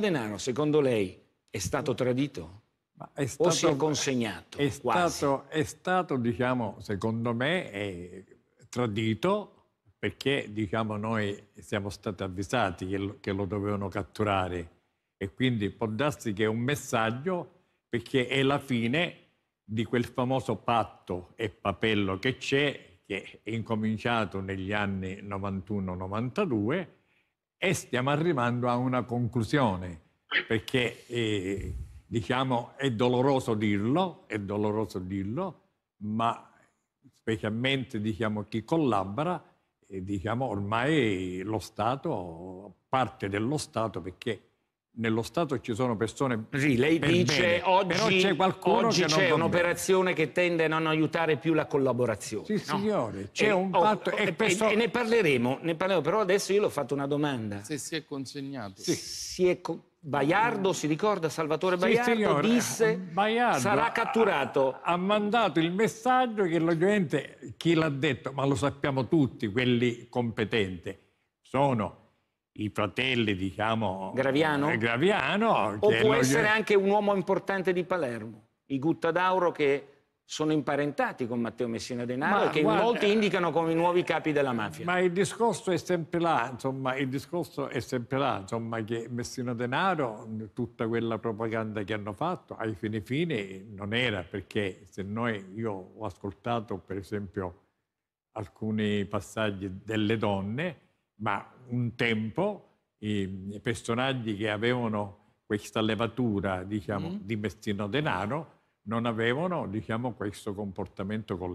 Denaro, secondo lei, è stato tradito? È stato, o si è consegnato? È stato, è stato, diciamo, secondo me, tradito perché, diciamo, noi siamo stati avvisati che lo, che lo dovevano catturare e quindi può darsi che è un messaggio perché è la fine di quel famoso patto e papello che c'è, che è incominciato negli anni 91-92 e stiamo arrivando a una conclusione, perché eh, diciamo è doloroso dirlo, è doloroso dirlo, ma specialmente diciamo, chi collabora, eh, diciamo, ormai lo Stato, parte dello Stato, perché nello Stato ci sono persone sì, lei per dice bene, oggi, però c'è qualcuno oggi che c'è un'operazione che tende a non aiutare più la collaborazione. Sì, no? signore, c'è oh, e, un fatto... Oh, e, questo... e, ne, parleremo, ne parleremo, però adesso io l'ho fatto una domanda. Se si è consegnato. Sì. Si è con... Baiardo, si ricorda, Salvatore Baiardo sì, signore, disse Baiardo sarà catturato. Ha, ha, mandato il messaggio che la gente, chi l'ha detto, ma lo sappiamo tutti, quelli competenti, sono i fratelli, diciamo... Graviano? Eh, Graviano. O può essere anche un uomo importante di Palermo, i Guttadauro che sono imparentati con Matteo Messina Denaro ma, e che guarda, molti indicano come i nuovi capi della mafia. Ma il discorso è sempre là, insomma, il discorso è sempre là, insomma, che Messina Denaro, tutta quella propaganda che hanno fatto, ai fine fine non era, perché se noi, io ho ascoltato per esempio alcuni passaggi delle donne, ma un tempo i personaggi che avevano questa levatura diciamo, mm. di mestino denaro non avevano diciamo, questo comportamento collettivo.